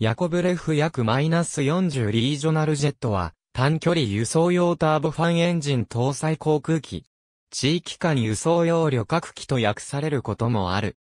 ヤコブレフ約マイナス40リージョナルジェットは、短距離輸送用ターボファンエンジン搭載航空機、地域間輸送用旅客機と訳されることもある。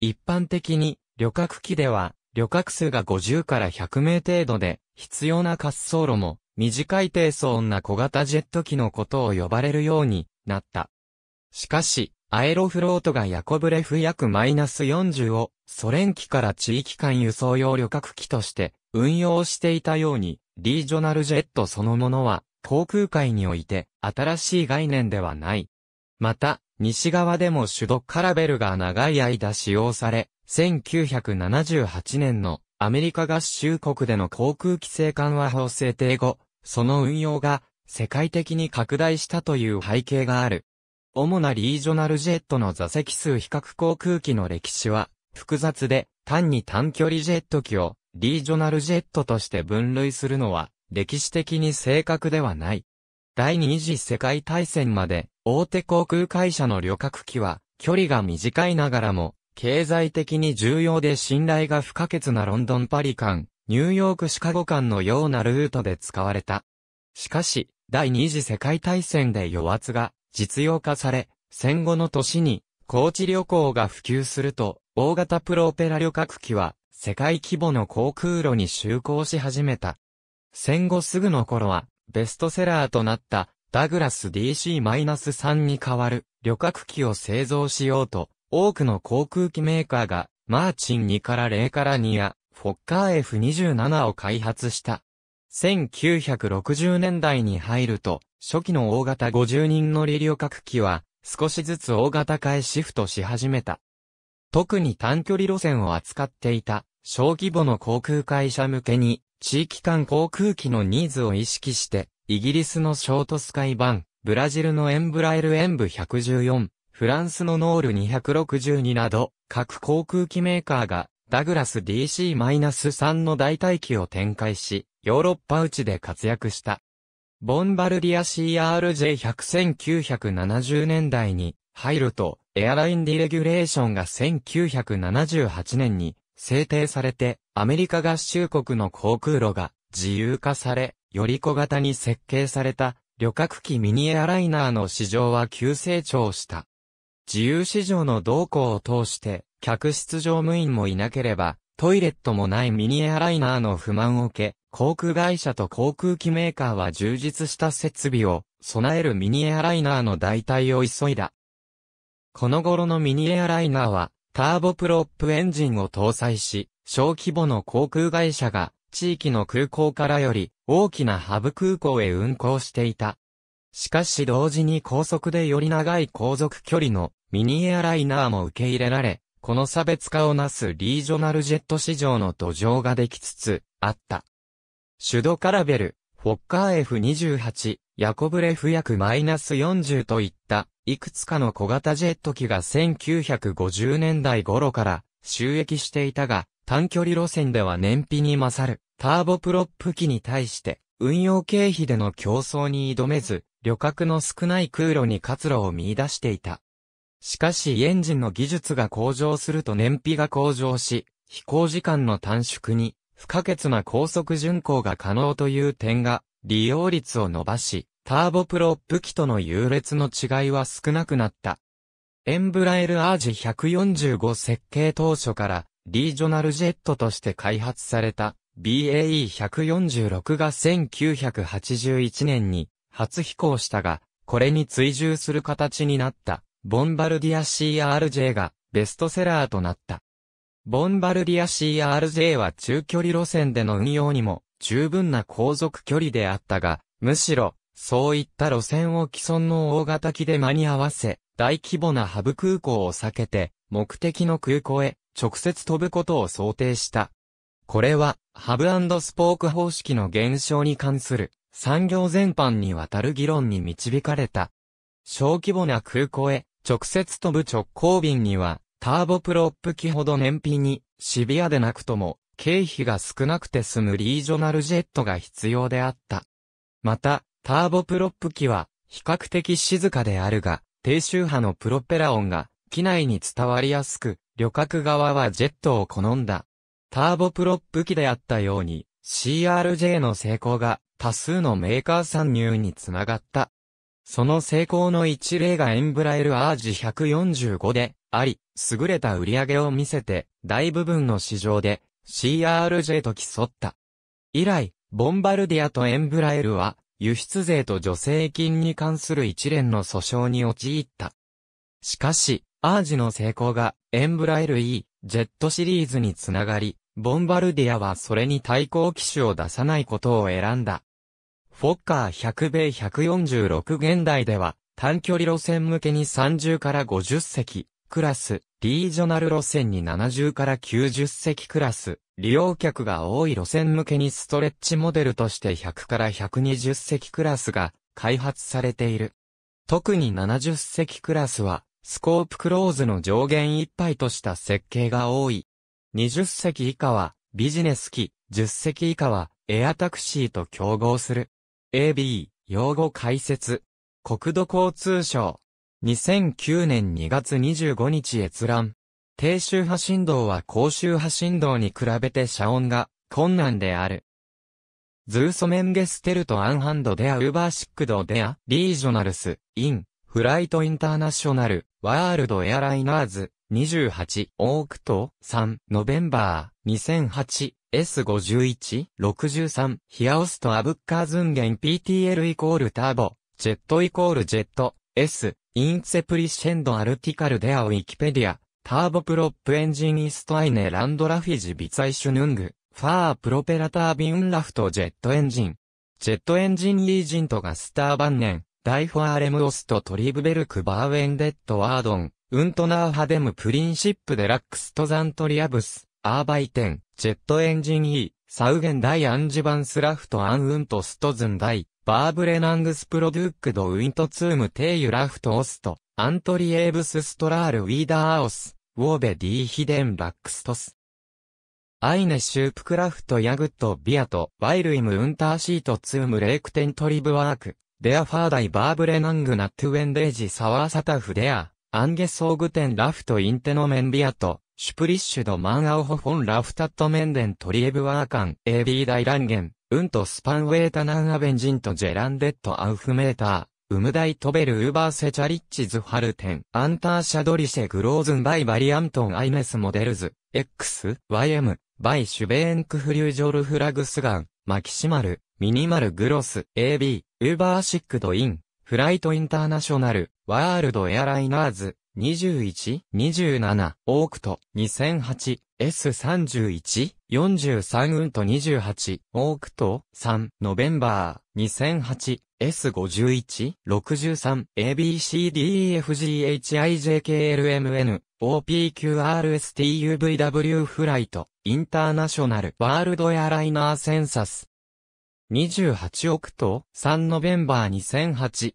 一般的に、旅客機では、旅客数が50から100名程度で、必要な滑走路も、短い低層な小型ジェット機のことを呼ばれるようになった。しかし、アエロフロートがヤコブレフ約マイナス40をソ連機から地域間輸送用旅客機として運用していたように、リージョナルジェットそのものは航空界において新しい概念ではない。また、西側でも主ュドカラベルが長い間使用され、1978年のアメリカ合衆国での航空規制緩和法制定後、その運用が世界的に拡大したという背景がある。主なリージョナルジェットの座席数比較航空機の歴史は複雑で単に短距離ジェット機をリージョナルジェットとして分類するのは歴史的に正確ではない。第二次世界大戦まで大手航空会社の旅客機は距離が短いながらも経済的に重要で信頼が不可欠なロンドンパリ間、ニューヨークシカゴ間のようなルートで使われた。しかし、第二次世界大戦で余圧が実用化され、戦後の年に、高知旅行が普及すると、大型プロペラ旅客機は、世界規模の航空路に就航し始めた。戦後すぐの頃は、ベストセラーとなった、ダグラス DC-3 に代わる、旅客機を製造しようと、多くの航空機メーカーが、マーチン2から0から2や、フォッカー F27 を開発した。1960年代に入ると、初期の大型50人乗り旅客機は、少しずつ大型化へシフトし始めた。特に短距離路線を扱っていた、小規模の航空会社向けに、地域間航空機のニーズを意識して、イギリスのショートスカイバン、ブラジルのエンブラエルエンブ114、フランスのノール262など、各航空機メーカーが、ダグラス DC-3 の代替機を展開し、ヨーロッパ内で活躍した。ボンバルディア CRJ1001970 年代に入ると、エアラインディレギュレーションが1978年に制定されて、アメリカ合衆国の航空路が自由化され、より小型に設計された旅客機ミニエアライナーの市場は急成長した。自由市場の動向を通して、客室乗務員もいなければ、トイレットもないミニエアライナーの不満を受け、航空会社と航空機メーカーは充実した設備を備えるミニエアライナーの代替を急いだ。この頃のミニエアライナーはターボプロップエンジンを搭載し、小規模の航空会社が地域の空港からより大きなハブ空港へ運航していた。しかし同時に高速でより長い航続距離のミニエアライナーも受け入れられ、この差別化をなすリージョナルジェット市場の土壌ができつつあった。シュドカラベル、フォッカー F28、ヤコブレフ約マイナス40といった、いくつかの小型ジェット機が1950年代頃から収益していたが、短距離路線では燃費に勝る、ターボプロップ機に対して、運用経費での競争に挑めず、旅客の少ない空路に活路を見出していた。しかしエンジンの技術が向上すると燃費が向上し、飛行時間の短縮に不可欠な高速巡航が可能という点が、利用率を伸ばし、ターボプロップ機との優劣の違いは少なくなった。エンブラエルアージ145設計当初から、リージョナルジェットとして開発された BAE146 が1981年に初飛行したが、これに追従する形になったボンバルディア CRJ がベストセラーとなった。ボンバルディア CRJ は中距離路線での運用にも十分な航続距離であったが、むしろ、そういった路線を既存の大型機で間に合わせ、大規模なハブ空港を避けて、目的の空港へ直接飛ぶことを想定した。これは、ハブスポーク方式の減少に関する産業全般にわたる議論に導かれた。小規模な空港へ直接飛ぶ直行便には、ターボプロップ機ほど燃費にシビアでなくとも経費が少なくて済むリージョナルジェットが必要であった。また、ターボプロップ機は比較的静かであるが、低周波のプロペラ音が機内に伝わりやすく、旅客側はジェットを好んだ。ターボプロップ機であったように、CRJ の成功が多数のメーカー参入につながった。その成功の一例がエンブラエルアージ145であり、優れた売り上げを見せて、大部分の市場で CRJ と競った。以来、ボンバルディアとエンブラエルは、輸出税と助成金に関する一連の訴訟に陥った。しかし、アージの成功が、エンブラエル E、ジェットシリーズにつながり、ボンバルディアはそれに対抗機種を出さないことを選んだ。フォッカー100米146現代では、短距離路線向けに30から50席、クラス、リージョナル路線に70から90席クラス、利用客が多い路線向けにストレッチモデルとして100から120席クラスが開発されている。特に70席クラスは、スコープクローズの上限いっぱいとした設計が多い。20席以下は、ビジネス機、10席以下は、エアタクシーと競合する。AB、用語解説。国土交通省。2009年2月25日閲覧。低周波振動は高周波振動に比べて遮音が困難である。ズーソメンゲステルトアンハンドデアウーバーシックドデアリージョナルスインフライトインターナショナルワールドエアライナーズ28オークト3ノベンバー2008 S51、63、ヒアオストアブッカーズンゲン PTL イコールターボ、ジェットイコールジェット、S、インセプリシェンドアルティカルデアウィキペディア、ターボプロップエンジンイストアイネランドラフィジビツァイシュヌング、ファープロペラタービンラフトジェットエンジン。ジェットエンジンイージントガスターバ年、ダイファーレムオストトリーブベルクバーウェンデッドワードン、ウントナーハデムプリンシップデラックストザントリアブス。アーバイテン、ジェットエンジン E、サウゲンダイアンジバンスラフトアンウントストズンダイ、バーブレナングスプロデュックドウィントツームテイユラフトオスト、アントリエーブスストラールウィーダーオス、ウォーベディーヒデンラックストス。アイネシュープクラフトヤグットビアト、ワイルイムウンターシートツームレイクテントリブワーク、デアファーダイバーブレナングナトゥエンデージサワーサタフデア、アンゲソーグテンラフトインテノメンビアト、シュプリッシュドマンアウホフォンラフタットメンデントリエブワーカン、エーイラ大乱ン、うんとスパンウェータナンアベンジンとジェランデットアウフメーター、ウムダイトベルウーバーセチャリッチズハルテン、アンターシャドリシェグローズンバイバリアントンアイメスモデルズ、X、YM、バイシュベーンクフリュージョルフラグスガン、マキシマル、ミニマルグロス、AB、ウーバーシックドイン、フライトインターナショナル、ワールドエアライナーズ、21、27、オークト、2008、S31、43ウント28、オークト、3、ノベンバー、2008、S51、63、ABCDEFGHIJKLMN、OPQRSTUVW フライト、インターナショナルワールドエアライナーセンサス。28オクト、3ノベンバー2008、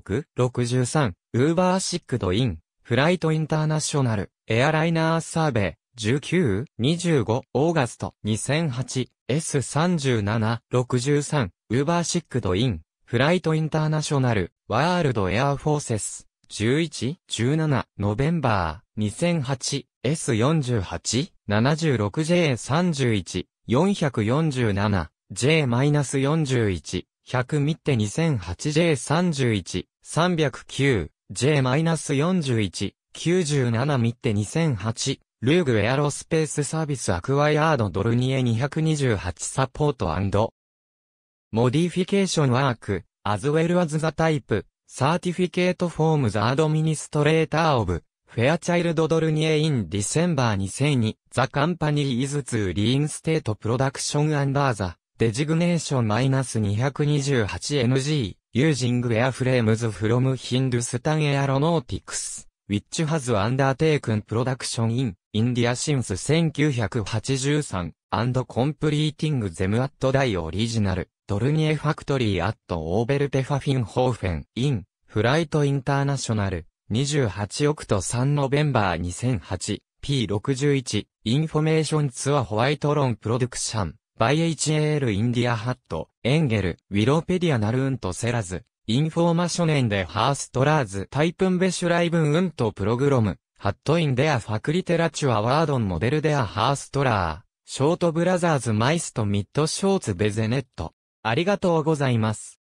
S46、63、ウーバーシックドイン、フライトインターナショナル、エアライナーサーベイ、19、25、オーガスト、2008、S37、63、ウーバーシックドイン、フライトインターナショナル、ワールドエアフォーセス、11、17、ノベンバー、2008、S48、76J31、447、J-41、100ミッテ 2008J31、309、J-41-97 ミッテ2008、ルーグエアロスペースサービスアクワイアードドルニエ228サポートモディフィケーションワーク、アズウェルアズザタイプ、サーティフィケートフォームザアドミニストレーターオブ、フェアチャイルドドルニエインディセンバー2002ザカンパニーイズツーリーンステートプロダクションアンダーザデジグネーションマイナス 228NG using airframes from Hindustan Aeronautics, which has undertaken production in India since 1983, and completing them at the original Dornier factory at Oberpfaffenhofen in Flight International 28億と3ノベンバー 2008P61 インフォメーションツアホワイトロンプロダクションバイ HAL インディアハット、エンゲル、ウィロペディアナルウントセラズ、インフォーマショネンデハーストラーズタイプンベシュライブンウントプログロム、ハットインデアファクリテラチュアワードンモデルデアハーストラー、ショートブラザーズマイストミッドショーツベゼネット。ありがとうございます。